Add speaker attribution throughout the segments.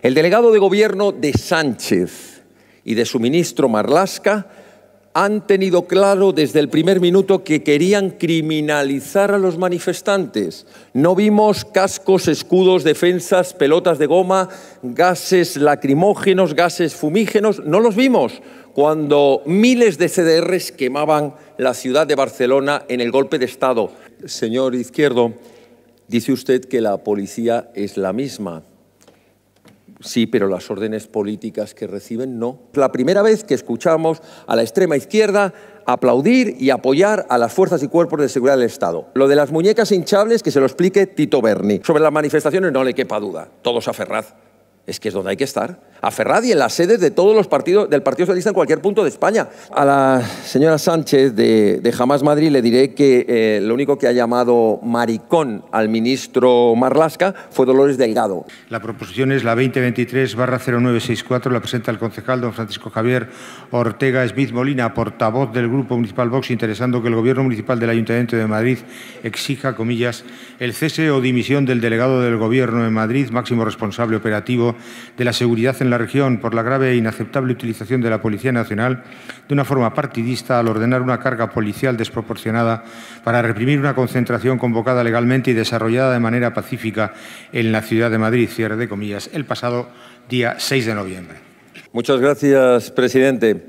Speaker 1: El delegado de gobierno de Sánchez y de su ministro Marlasca han tenido claro desde el primer minuto que querían criminalizar a los manifestantes. No vimos cascos, escudos, defensas, pelotas de goma, gases lacrimógenos, gases fumígenos, no los vimos cuando miles de CDRs quemaban la ciudad de Barcelona en el golpe de Estado. Señor Izquierdo, dice usted que la policía es la misma. Sí, pero las órdenes políticas que reciben no. La primera vez que escuchamos a la extrema izquierda aplaudir y apoyar a las fuerzas y cuerpos de seguridad del Estado. Lo de las muñecas hinchables, que se lo explique Tito Berni. Sobre las manifestaciones no le quepa duda. Todos a Es que es donde hay que estar a Ferradi en las sedes de todos los partidos del Partido Socialista en cualquier punto de España. A la señora Sánchez de, de Jamás Madrid le diré que eh, lo único que ha llamado maricón al ministro Marlasca fue Dolores Delgado. La proposición es la 2023-0964, la presenta el concejal don Francisco Javier Ortega Smith Molina, portavoz del Grupo Municipal Vox, interesando que el Gobierno Municipal del Ayuntamiento de Madrid exija, comillas, el cese o dimisión del delegado del Gobierno de Madrid, máximo responsable operativo de la seguridad en la región por la grave e inaceptable utilización de la Policía Nacional de una forma partidista al ordenar una carga policial desproporcionada para reprimir una concentración convocada legalmente y desarrollada de manera pacífica en la ciudad de Madrid, cierre de comillas, el pasado día 6 de noviembre. Muchas gracias, presidente.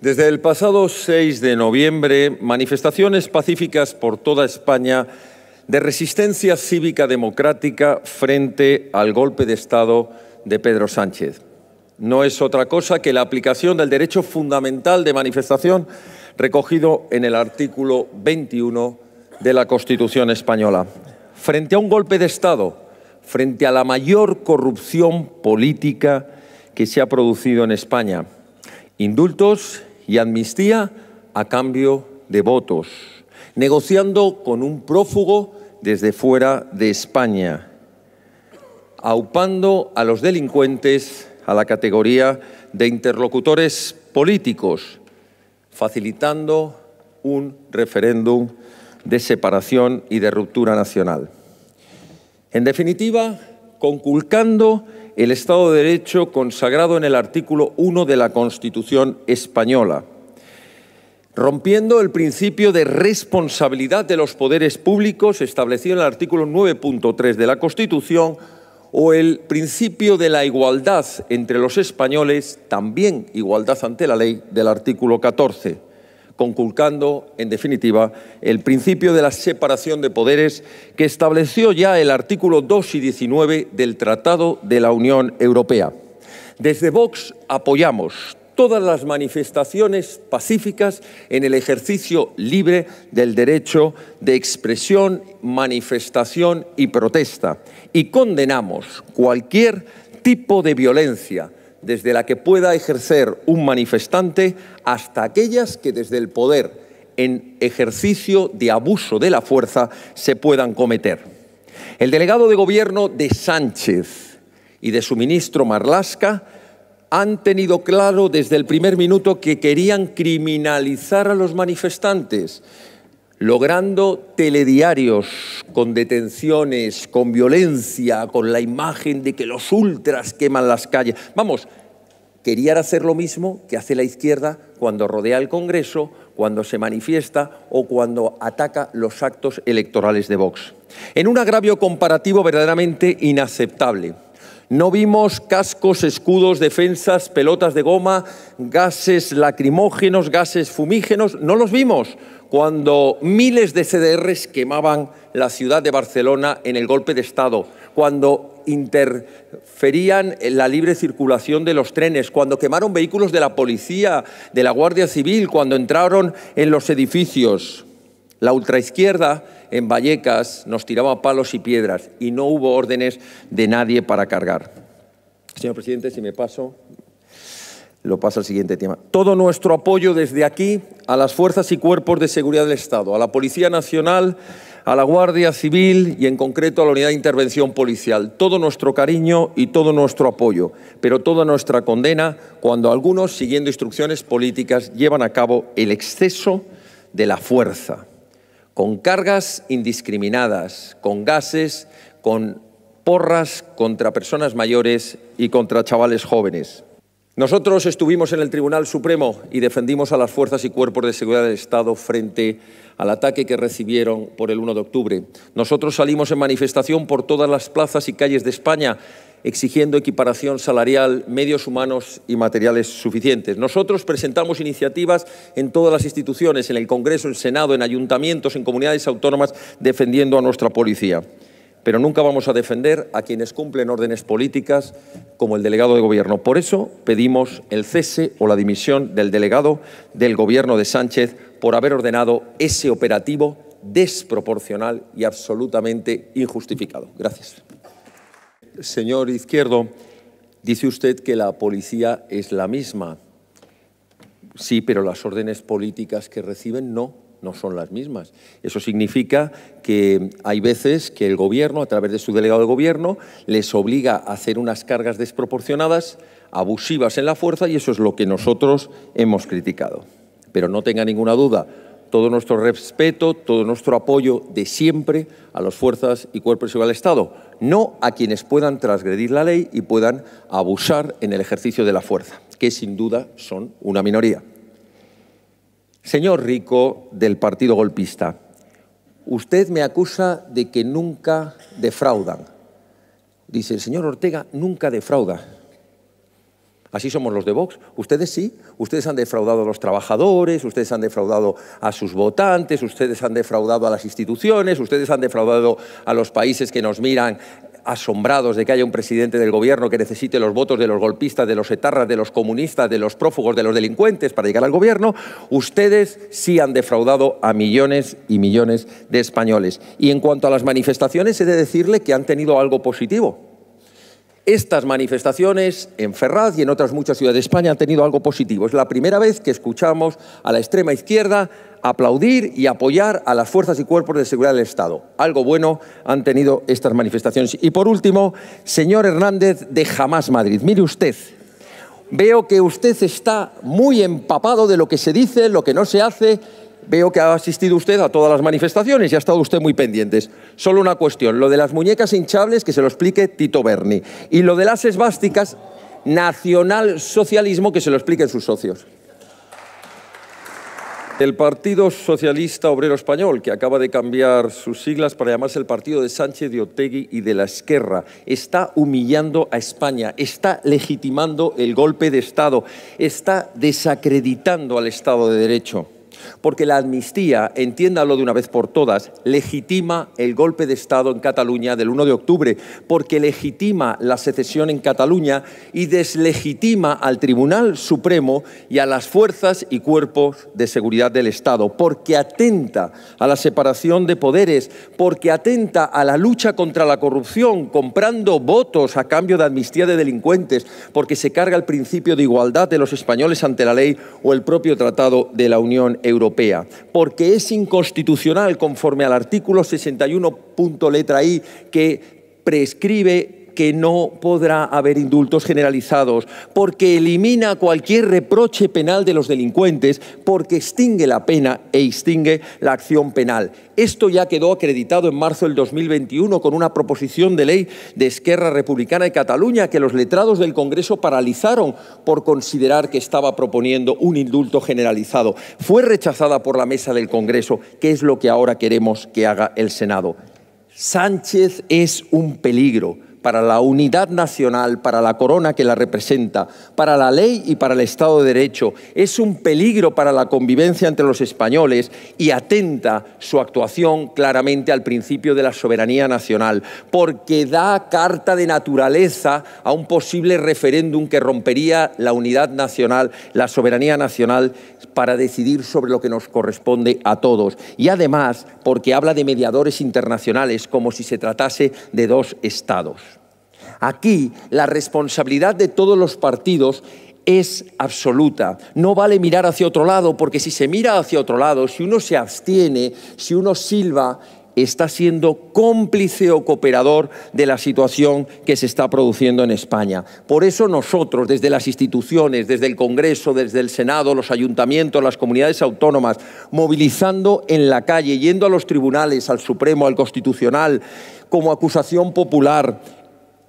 Speaker 1: Desde el pasado 6 de noviembre, manifestaciones pacíficas por toda España de resistencia cívica democrática frente al golpe de Estado de Pedro Sánchez no es otra cosa que la aplicación del derecho fundamental de manifestación recogido en el artículo 21 de la Constitución española. Frente a un golpe de Estado, frente a la mayor corrupción política que se ha producido en España, indultos y amnistía a cambio de votos, negociando con un prófugo desde fuera de España, aupando a los delincuentes a la categoría de interlocutores políticos, facilitando un referéndum de separación y de ruptura nacional. En definitiva, conculcando el Estado de Derecho consagrado en el artículo 1 de la Constitución española, rompiendo el principio de responsabilidad de los poderes públicos establecido en el artículo 9.3 de la Constitución o el principio de la igualdad entre los españoles, también igualdad ante la ley del artículo 14, conculcando, en definitiva, el principio de la separación de poderes que estableció ya el artículo 2 y 19 del Tratado de la Unión Europea. Desde Vox apoyamos todas las manifestaciones pacíficas en el ejercicio libre del derecho de expresión, manifestación y protesta. Y condenamos cualquier tipo de violencia, desde la que pueda ejercer un manifestante hasta aquellas que desde el poder, en ejercicio de abuso de la fuerza, se puedan cometer. El delegado de gobierno de Sánchez y de su ministro Marlasca han tenido claro desde el primer minuto que querían criminalizar a los manifestantes, logrando telediarios con detenciones, con violencia, con la imagen de que los ultras queman las calles. Vamos, querían hacer lo mismo que hace la izquierda cuando rodea el Congreso, cuando se manifiesta o cuando ataca los actos electorales de Vox. En un agravio comparativo verdaderamente inaceptable. No vimos cascos, escudos, defensas, pelotas de goma, gases lacrimógenos, gases fumígenos, no los vimos cuando miles de CDRs quemaban la ciudad de Barcelona en el golpe de Estado, cuando interferían en la libre circulación de los trenes, cuando quemaron vehículos de la policía, de la Guardia Civil, cuando entraron en los edificios. La ultraizquierda en Vallecas nos tiraba palos y piedras y no hubo órdenes de nadie para cargar. Señor presidente, si me paso, lo paso al siguiente tema. Todo nuestro apoyo desde aquí a las fuerzas y cuerpos de seguridad del Estado, a la Policía Nacional, a la Guardia Civil y en concreto a la Unidad de Intervención Policial. Todo nuestro cariño y todo nuestro apoyo, pero toda nuestra condena cuando algunos, siguiendo instrucciones políticas, llevan a cabo el exceso de la fuerza con cargas indiscriminadas, con gases, con porras contra personas mayores y contra chavales jóvenes. Nosotros estuvimos en el Tribunal Supremo y defendimos a las fuerzas y cuerpos de seguridad del Estado frente al ataque que recibieron por el 1 de octubre. Nosotros salimos en manifestación por todas las plazas y calles de España exigiendo equiparación salarial, medios humanos y materiales suficientes. Nosotros presentamos iniciativas en todas las instituciones, en el Congreso, en el Senado, en ayuntamientos, en comunidades autónomas, defendiendo a nuestra policía. Pero nunca vamos a defender a quienes cumplen órdenes políticas como el delegado de gobierno. Por eso pedimos el cese o la dimisión del delegado del gobierno de Sánchez por haber ordenado ese operativo desproporcional y absolutamente injustificado. Gracias. Señor Izquierdo, dice usted que la policía es la misma. Sí, pero las órdenes políticas que reciben no, no son las mismas. Eso significa que hay veces que el gobierno, a través de su delegado de gobierno, les obliga a hacer unas cargas desproporcionadas, abusivas en la fuerza, y eso es lo que nosotros hemos criticado. Pero no tenga ninguna duda, todo nuestro respeto, todo nuestro apoyo de siempre a las fuerzas y cuerpos del Estado, no a quienes puedan transgredir la ley y puedan abusar en el ejercicio de la fuerza, que sin duda son una minoría. Señor Rico del Partido Golpista, usted me acusa de que nunca defraudan. Dice, el señor Ortega nunca defrauda. Así somos los de Vox. Ustedes sí, ustedes han defraudado a los trabajadores, ustedes han defraudado a sus votantes, ustedes han defraudado a las instituciones, ustedes han defraudado a los países que nos miran asombrados de que haya un presidente del gobierno que necesite los votos de los golpistas, de los etarras, de los comunistas, de los prófugos, de los delincuentes para llegar al gobierno, ustedes sí han defraudado a millones y millones de españoles. Y en cuanto a las manifestaciones, he de decirle que han tenido algo positivo estas manifestaciones en Ferraz y en otras muchas ciudades de España han tenido algo positivo. Es la primera vez que escuchamos a la extrema izquierda aplaudir y apoyar a las fuerzas y cuerpos de seguridad del Estado. Algo bueno han tenido estas manifestaciones. Y por último, señor Hernández de Jamás Madrid, mire usted, veo que usted está muy empapado de lo que se dice, lo que no se hace Veo que ha asistido usted a todas las manifestaciones y ha estado usted muy pendientes. Solo una cuestión, lo de las muñecas hinchables que se lo explique Tito Berni y lo de las esvásticas nacionalsocialismo que se lo expliquen sus socios. El Partido Socialista Obrero Español, que acaba de cambiar sus siglas para llamarse el Partido de Sánchez, de Otegui y de la Esquerra, está humillando a España, está legitimando el golpe de Estado, está desacreditando al Estado de Derecho porque la amnistía, entiéndalo de una vez por todas, legitima el golpe de Estado en Cataluña del 1 de octubre, porque legitima la secesión en Cataluña y deslegitima al Tribunal Supremo y a las fuerzas y cuerpos de seguridad del Estado, porque atenta a la separación de poderes, porque atenta a la lucha contra la corrupción, comprando votos a cambio de amnistía de delincuentes, porque se carga el principio de igualdad de los españoles ante la ley o el propio Tratado de la Unión Europea Europea, porque es inconstitucional conforme al artículo 61. letra I que prescribe que no podrá haber indultos generalizados, porque elimina cualquier reproche penal de los delincuentes, porque extingue la pena e extingue la acción penal. Esto ya quedó acreditado en marzo del 2021 con una proposición de ley de Esquerra Republicana de Cataluña que los letrados del Congreso paralizaron por considerar que estaba proponiendo un indulto generalizado. Fue rechazada por la mesa del Congreso, que es lo que ahora queremos que haga el Senado. Sánchez es un peligro para la unidad nacional, para la corona que la representa, para la ley y para el Estado de Derecho. Es un peligro para la convivencia entre los españoles y atenta su actuación claramente al principio de la soberanía nacional, porque da carta de naturaleza a un posible referéndum que rompería la unidad nacional, la soberanía nacional, para decidir sobre lo que nos corresponde a todos. Y además, porque habla de mediadores internacionales como si se tratase de dos estados. Aquí la responsabilidad de todos los partidos es absoluta. No vale mirar hacia otro lado, porque si se mira hacia otro lado, si uno se abstiene, si uno silba, está siendo cómplice o cooperador de la situación que se está produciendo en España. Por eso nosotros, desde las instituciones, desde el Congreso, desde el Senado, los ayuntamientos, las comunidades autónomas, movilizando en la calle, yendo a los tribunales, al Supremo, al Constitucional, como acusación popular,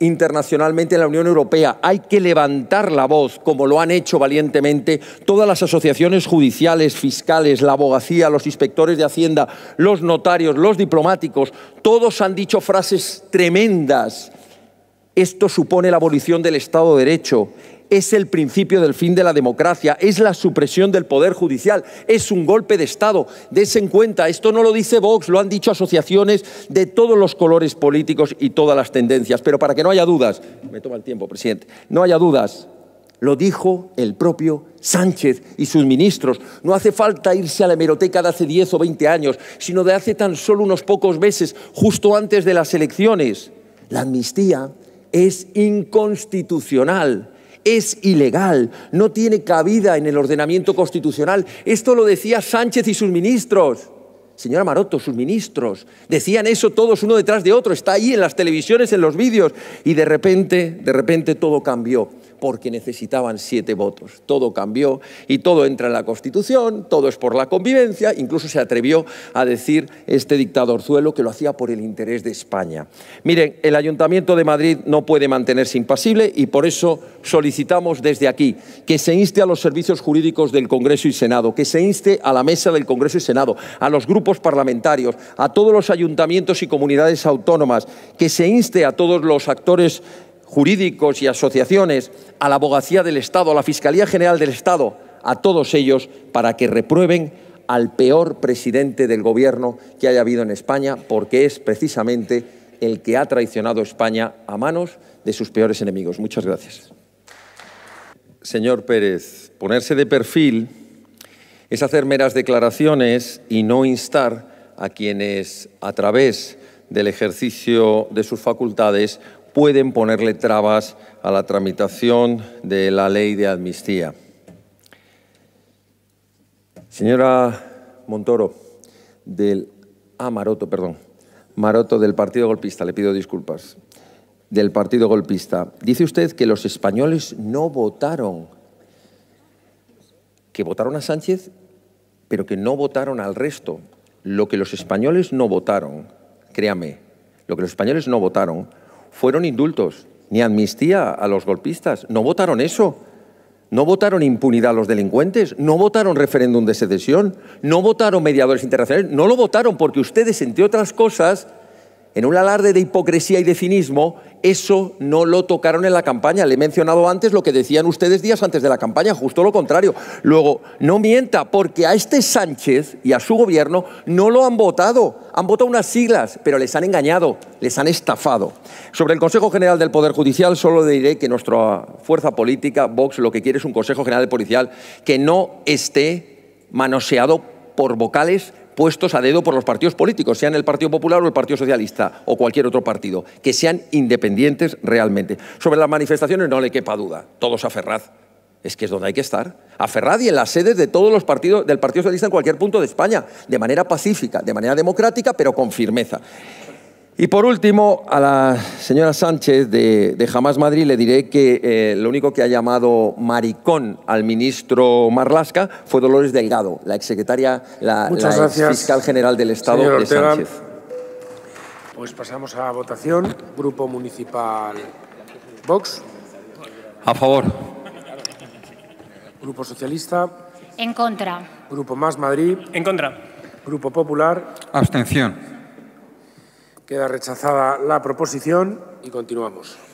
Speaker 1: internacionalmente en la Unión Europea. Hay que levantar la voz, como lo han hecho valientemente todas las asociaciones judiciales, fiscales, la abogacía, los inspectores de Hacienda, los notarios, los diplomáticos. Todos han dicho frases tremendas. Esto supone la abolición del Estado de Derecho es el principio del fin de la democracia, es la supresión del poder judicial, es un golpe de Estado. Dese en cuenta, esto no lo dice Vox, lo han dicho asociaciones de todos los colores políticos y todas las tendencias. Pero para que no haya dudas, me toma el tiempo, presidente, no haya dudas, lo dijo el propio Sánchez y sus ministros. No hace falta irse a la hemeroteca de hace 10 o 20 años, sino de hace tan solo unos pocos meses, justo antes de las elecciones. La amnistía es inconstitucional es ilegal, no tiene cabida en el ordenamiento constitucional. Esto lo decía Sánchez y sus ministros. Señora Maroto, sus ministros decían eso todos uno detrás de otro, está ahí en las televisiones, en los vídeos, y de repente, de repente todo cambió porque necesitaban siete votos. Todo cambió y todo entra en la Constitución, todo es por la convivencia, incluso se atrevió a decir este dictador dictadorzuelo que lo hacía por el interés de España. Miren, el Ayuntamiento de Madrid no puede mantenerse impasible y por eso solicitamos desde aquí que se inste a los servicios jurídicos del Congreso y Senado, que se inste a la mesa del Congreso y Senado, a los grupos parlamentarios, a todos los ayuntamientos y comunidades autónomas, que se inste a todos los actores jurídicos y asociaciones, a la abogacía del Estado, a la Fiscalía General del Estado, a todos ellos para que reprueben al peor presidente del gobierno que haya habido en España, porque es precisamente el que ha traicionado España a manos de sus peores enemigos. Muchas gracias. Señor Pérez, ponerse de perfil es hacer meras declaraciones y no instar a quienes, a través del ejercicio de sus facultades, pueden ponerle trabas a la tramitación de la ley de amnistía. Señora Montoro, del ah, perdón, Maroto del Partido Golpista, le pido disculpas, del Partido Golpista. Dice usted que los españoles no votaron, que votaron a Sánchez, pero que no votaron al resto. Lo que los españoles no votaron, créame, lo que los españoles no votaron fueron indultos, ni amnistía a los golpistas. No votaron eso. No votaron impunidad a los delincuentes, no votaron referéndum de secesión, no votaron mediadores internacionales, no lo votaron porque ustedes, entre otras cosas, en un alarde de hipocresía y de cinismo, eso no lo tocaron en la campaña. Le he mencionado antes lo que decían ustedes días antes de la campaña, justo lo contrario. Luego, no mienta, porque a este Sánchez y a su gobierno no lo han votado. Han votado unas siglas, pero les han engañado, les han estafado. Sobre el Consejo General del Poder Judicial, solo diré que nuestra fuerza política, Vox, lo que quiere es un Consejo General de Policial que no esté manoseado por vocales puestos a dedo por los partidos políticos, sean el Partido Popular o el Partido Socialista o cualquier otro partido, que sean independientes realmente. Sobre las manifestaciones no le quepa duda, todos a Ferraz. Es que es donde hay que estar. A ferrad y en las sedes de todos los partidos del Partido Socialista en cualquier punto de España, de manera pacífica, de manera democrática, pero con firmeza. Y por último, a la señora Sánchez de, de Jamás Madrid le diré que eh, lo único que ha llamado maricón al ministro Marlasca fue Dolores Delgado, la exsecretaria, la, la fiscal general del Estado de Sánchez. Pues pasamos a votación. Grupo Municipal Vox. A favor. Grupo Socialista. En contra. Grupo Más Madrid. En contra. Grupo Popular. Abstención. Queda rechazada la proposición y continuamos.